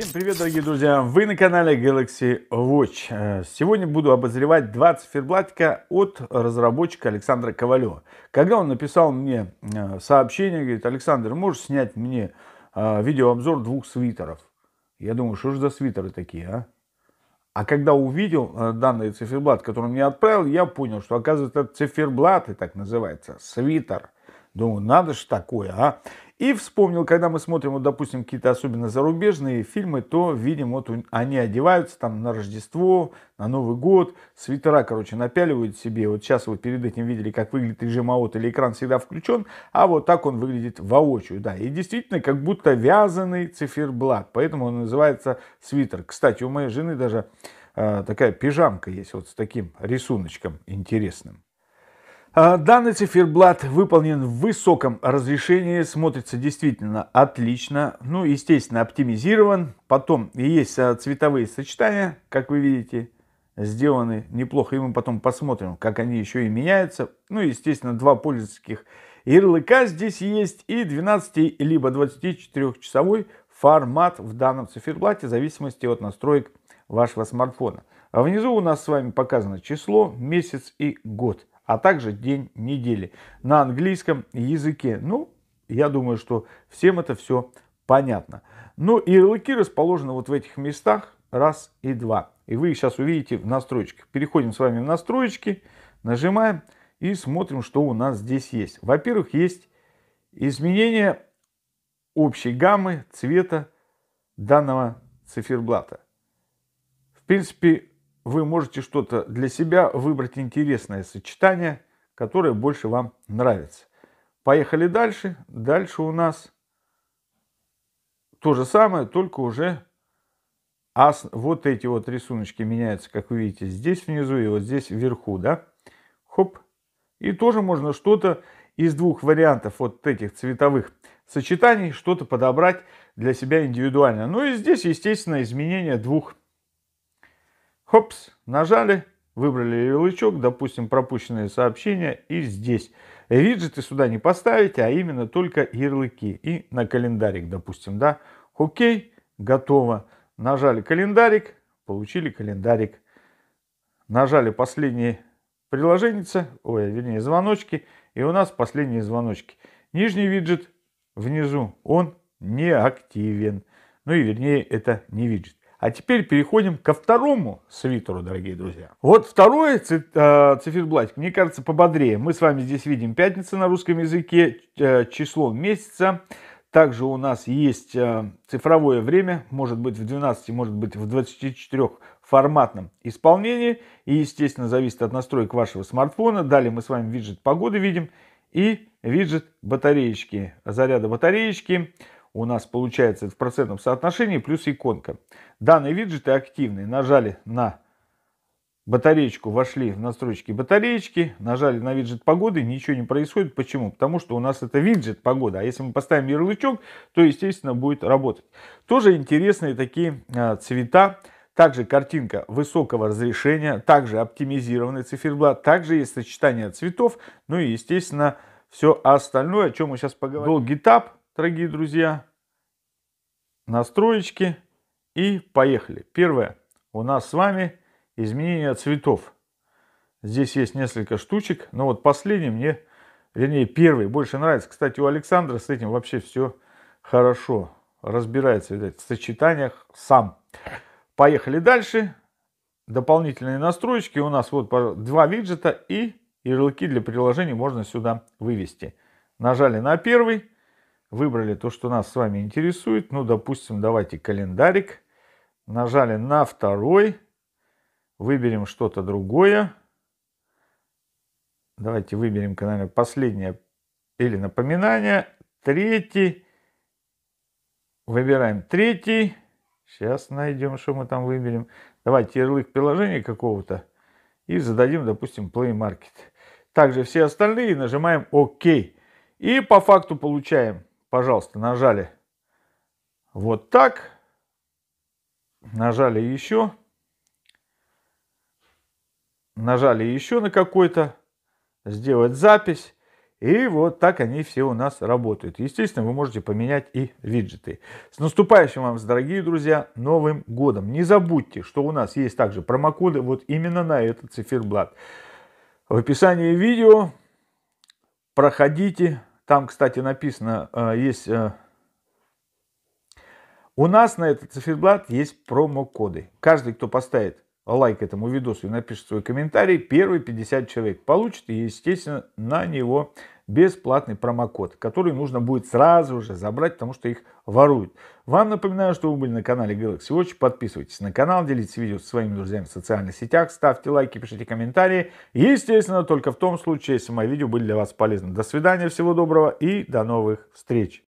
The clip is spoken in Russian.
Всем привет, дорогие друзья! Вы на канале Galaxy Watch. Э, сегодня буду обозревать 2 циферблатика от разработчика Александра Ковалева. Когда он написал мне э, сообщение, говорит, Александр, можешь снять мне э, видеообзор двух свитеров? Я думаю, что же за свитеры такие, а? А когда увидел данный циферблат, который он мне отправил, я понял, что оказывается это циферблат и так называется, свитер. Думаю, надо же такое, а? И вспомнил, когда мы смотрим, вот, допустим, какие-то особенно зарубежные фильмы, то видим, вот они одеваются там на Рождество, на Новый год, свитера, короче, напяливают себе. Вот сейчас вы перед этим видели, как выглядит режим АОТ или экран всегда включен, а вот так он выглядит воочию, да. И действительно, как будто вязаный циферблат, поэтому он называется свитер. Кстати, у моей жены даже э, такая пижамка есть вот с таким рисуночком интересным. А, данный циферблат выполнен в высоком разрешении, смотрится действительно отлично, ну, естественно, оптимизирован. Потом есть а, цветовые сочетания, как вы видите, сделаны неплохо, и мы потом посмотрим, как они еще и меняются. Ну, естественно, два пользовательских ярлыка здесь есть и 12 либо 24-часовой формат в данном циферблате, в зависимости от настроек вашего смартфона. А внизу у нас с вами показано число, месяц и год а также день недели на английском языке. Ну, я думаю, что всем это все понятно. Ну, ярлыки расположены вот в этих местах раз и два. И вы их сейчас увидите в настройках. Переходим с вами в настройки, нажимаем и смотрим, что у нас здесь есть. Во-первых, есть изменение общей гаммы цвета данного циферблата. В принципе, вы можете что-то для себя выбрать интересное сочетание, которое больше вам нравится. Поехали дальше. Дальше у нас то же самое, только уже ас... вот эти вот рисуночки меняются, как вы видите, здесь внизу и вот здесь вверху, да. Хоп. И тоже можно что-то из двух вариантов вот этих цветовых сочетаний что-то подобрать для себя индивидуально. Ну и здесь, естественно, изменение двух хопс, нажали, выбрали ярлычок, допустим, пропущенные сообщения и здесь. Виджеты сюда не поставите, а именно только ярлыки. И на календарик, допустим, да. Окей, готово. Нажали календарик, получили календарик. Нажали последние приложения, ой, вернее, звоночки, и у нас последние звоночки. Нижний виджет внизу, он не активен. Ну и вернее, это не виджет. А теперь переходим ко второму свитеру, дорогие друзья. Вот второй э, циферблатик, мне кажется, пободрее. Мы с вами здесь видим пятницу на русском языке, э, число месяца. Также у нас есть э, цифровое время, может быть в 12, может быть в 24 форматном исполнении. И, естественно, зависит от настроек вашего смартфона. Далее мы с вами виджет погоды видим и виджет батареечки, заряда батареечки у нас получается в процентном соотношении плюс иконка. Данные виджеты активные. Нажали на батареечку, вошли в настройки батареечки, нажали на виджет погоды, ничего не происходит. Почему? Потому что у нас это виджет погода. А если мы поставим ярлычок, то, естественно, будет работать. Тоже интересные такие а, цвета. Также картинка высокого разрешения, также оптимизированный циферблат, также есть сочетание цветов, ну и, естественно, все остальное, о чем мы сейчас поговорим. Был GitHub, дорогие друзья, настроечки и поехали. Первое. У нас с вами изменение цветов. Здесь есть несколько штучек, но вот последний мне, вернее первый, больше нравится. Кстати, у Александра с этим вообще все хорошо разбирается, видать, в сочетаниях сам. Поехали дальше. Дополнительные настройки. У нас вот два виджета и ярлыки для приложений можно сюда вывести. Нажали на первый выбрали то, что нас с вами интересует. Ну, допустим, давайте календарик. Нажали на второй. Выберем что-то другое. Давайте выберем, наверное, последнее или напоминание. Третий. Выбираем третий. Сейчас найдем, что мы там выберем. Давайте ярлык приложения какого-то. И зададим, допустим, Play Market. Также все остальные нажимаем ОК. И по факту получаем пожалуйста, нажали вот так, нажали еще, нажали еще на какой-то, сделать запись. И вот так они все у нас работают. Естественно, вы можете поменять и виджеты. С наступающим вам, дорогие друзья, Новым Годом! Не забудьте, что у нас есть также промокоды вот именно на этот циферблат. В описании видео проходите, там, кстати, написано, э, есть... Э, У нас на этот циферблат есть промокоды. Каждый, кто поставит лайк этому видосу и напишет свой комментарий, первые 50 человек получит и, естественно, на него бесплатный промокод, который нужно будет сразу же забрать, потому что их воруют. Вам напоминаю, что вы были на канале Galaxy Watch. Подписывайтесь на канал, делитесь видео с своими друзьями в социальных сетях, ставьте лайки, пишите комментарии. Естественно, только в том случае, если мои видео были для вас полезны. До свидания, всего доброго и до новых встреч.